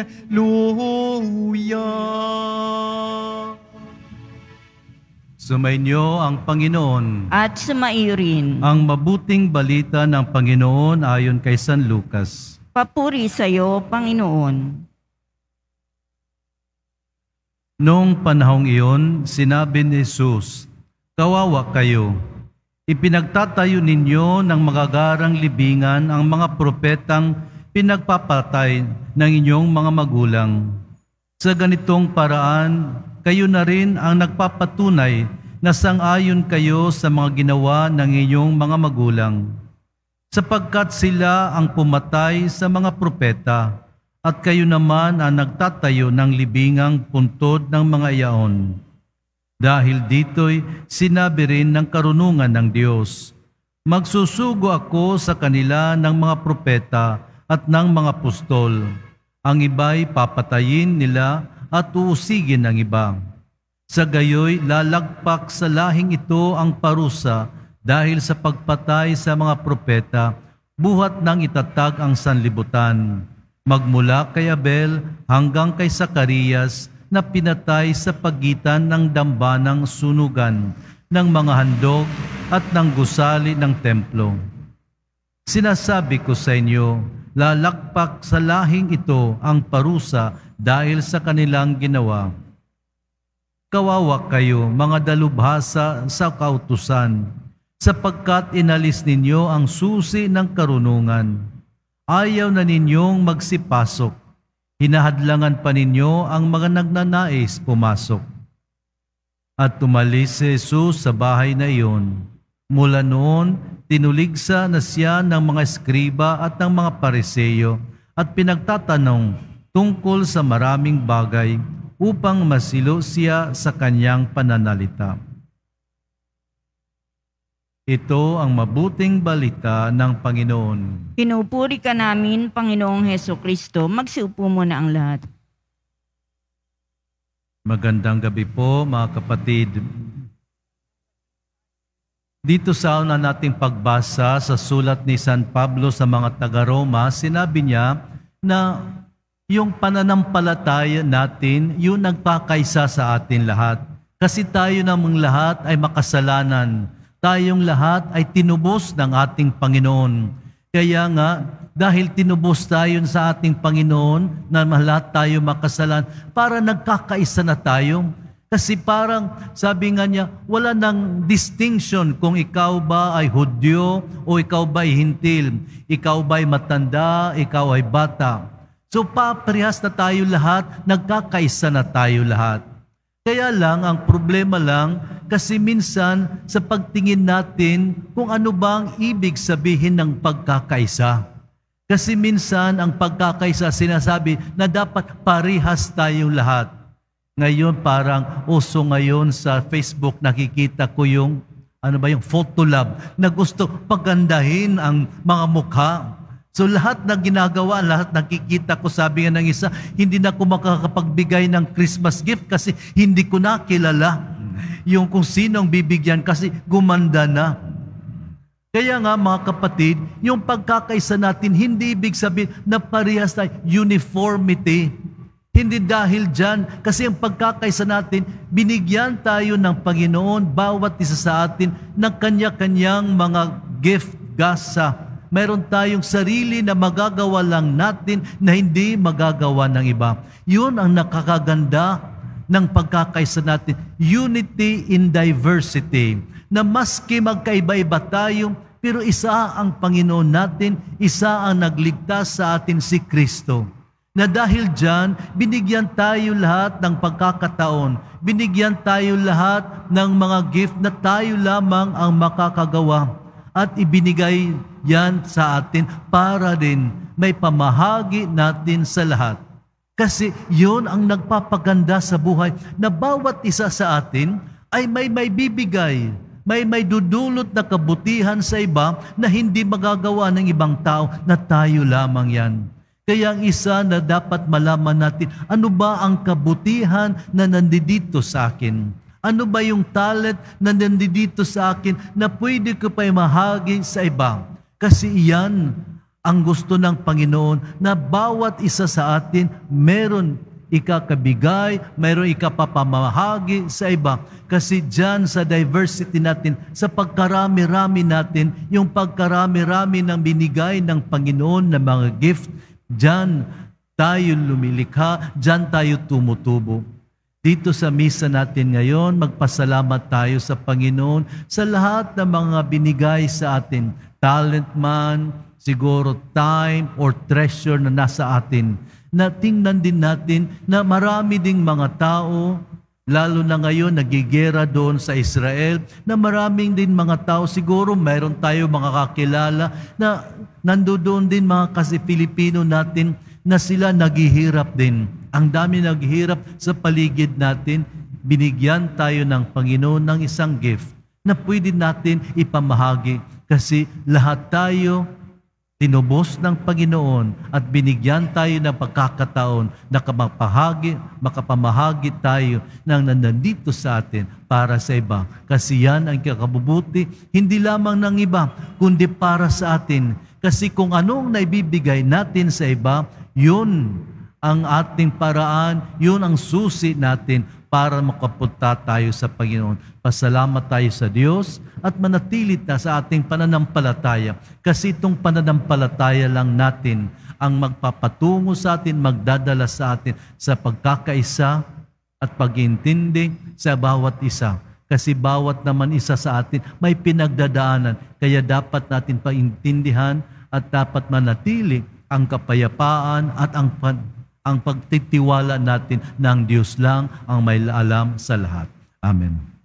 Hallelujah. Sumainyo ang Panginoon. At sumairin. Ang mabuting balita ng Panginoon ayon kay San Lucas. Papuri sa iyo, Panginoon. Noong panahong iyon, sinabi ni Jesus, Kawawa kayo. Ipinagtatayo ninyo ng magagarang libingan ang mga propetang pinagpapatay ng inyong mga magulang. Sa ganitong paraan, kayo na rin ang nagpapatunay na sangayon kayo sa mga ginawa ng inyong mga magulang, sapagkat sila ang pumatay sa mga propeta at kayo naman ang nagtatayo ng libingang puntod ng mga iyaon. Dahil dito'y sinabi rin ng karunungan ng Diyos, Magsusugo ako sa kanila ng mga propeta at ng mga apostol. Ang iba'y papatayin nila at uusigin ang iba. Sa gayoy, lalagpak sa lahing ito ang parusa dahil sa pagpatay sa mga propeta, buhat nang itatag ang sanlibutan. Magmula kay Abel hanggang kay Sakarias na pinatay sa pagitan ng dambanang sunugan ng mga handog at ng gusali ng templo. Sinasabi ko sa inyo, lalagpak sa lahing ito ang parusa dahil sa kanilang ginawa. Kawawa kayo, mga dalubhasa sa kautusan, sapagkat inalis ninyo ang susi ng karunungan. Ayaw na ninyong magsipasok. Hinahadlangan pa ninyo ang mga nagnanais pumasok. At tumalis si Jesus sa bahay na iyon Mula noon, tinuligsa na siya ng mga eskriba at ng mga pariseyo at pinagtatanong tungkol sa maraming bagay upang masilo siya sa kanyang pananalita. Ito ang mabuting balita ng Panginoon. Pinupuri ka namin, Panginoong Heso Kristo. Magsiupo mo na ang lahat. Magandang gabi po, mga kapatid. Dito sa una nating pagbasa sa sulat ni San Pablo sa mga taga-Roma, sinabi niya na yung pananampalataya natin, yun nagpakaisa sa atin lahat. Kasi tayo namang lahat ay makasalanan. Tayong lahat ay tinubos ng ating Panginoon. Kaya nga, dahil tinubos tayo sa ating Panginoon, na lahat tayo makasalan, para nagkakaisa na tayong kasi parang sabi nga niya, wala nang distinction kung ikaw ba ay Hudyo o ikaw ba ay Hintil, ikaw ba ay matanda, ikaw ay bata. So paprihas na tayo lahat, nagkakaisa na tayo lahat. Kaya lang, ang problema lang, kasi minsan sa pagtingin natin kung ano ba ang ibig sabihin ng pagkakaisa. Kasi minsan ang pagkakaisa sinasabi na dapat parihas tayo lahat. Ngayon parang uso ngayon sa Facebook nakikita ko yung ano ba yung photo lab na gusto pagandahin ang mga mukha. So lahat na ginagawa, lahat nakikita ko, sabi nga ng isa, hindi na ako makakapagbigay ng Christmas gift kasi hindi ko na kilala yung kung sino ang bibigyan kasi gumanda na. Kaya nga mga kapatid, yung pagkakaisa natin, hindi ibig sabihin na parehas tayo, uniformity. Hindi dahil dyan, kasi ang pagkakaisa natin, binigyan tayo ng Panginoon, bawat isa sa atin, ng kanya-kanyang mga gift, gasa. Meron tayong sarili na magagawa lang natin na hindi magagawa ng iba. Yun ang nakakaganda ng pagkakaisa natin. Unity in diversity. Na maski magkaiba-iba tayo, pero isa ang Panginoon natin, isa ang nagligtas sa atin si Kristo. Na dahil dyan, binigyan tayo lahat ng pagkakataon, binigyan tayo lahat ng mga gift na tayo lamang ang makakagawa. At ibinigay yan sa atin para din may pamahagi natin sa lahat. Kasi yon ang nagpapaganda sa buhay na bawat isa sa atin ay may may bibigay, may may dudulot na kabutihan sa iba na hindi magagawa ng ibang tao na tayo lamang yan. Kaya ang isa na dapat malaman natin, ano ba ang kabutihan na nandito sa akin? Ano ba yung talent na nandito sa akin na pwede ko pa mahagi sa iba? Kasi iyan ang gusto ng Panginoon na bawat isa sa atin meron ikakabigay, mayroon ikapapamahagi sa iba. Kasi dyan sa diversity natin, sa pagkarami-rami natin, yung pagkarami-rami ng binigay ng Panginoon na mga gift, Diyan tayo lumilikha, diyan tayo tumutubo. Dito sa misa natin ngayon, magpasalamat tayo sa Panginoon sa lahat ng mga binigay sa atin. Talent man, siguro time or treasure na nasa atin. Natingnan din natin na marami ding mga tao Lalo na ngayon, nagigera doon sa Israel na maraming din mga tao, siguro mayroon tayo mga kakilala na nandoon din mga kasi Pilipino natin na sila naghihirap din. Ang dami naghihirap sa paligid natin, binigyan tayo ng Panginoon ng isang gift na pwede natin ipamahagi kasi lahat tayo Tinubos ng Panginoon at binigyan tayo ng pagkakataon na kamapahagi, makapamahagi tayo ng nandito sa atin para sa iba. Kasi yan ang kakabubuti, hindi lamang ng iba, kundi para sa atin. Kasi kung anong naibibigay natin sa iba, yun ang ating paraan, yun ang susi natin para makapunta tayo sa Panginoon. Pasalamat tayo sa Diyos at manatili na sa ating pananampalataya kasi itong pananampalataya lang natin ang magpapatungo sa atin, magdadala sa atin sa pagkakaisa at pagintindi sa bawat isa. Kasi bawat naman isa sa atin may pinagdadaanan. Kaya dapat natin paintindihan at dapat manatili ang kapayapaan at ang ang pagtitiwala natin ng Diyos lang ang may alam sa lahat. Amen.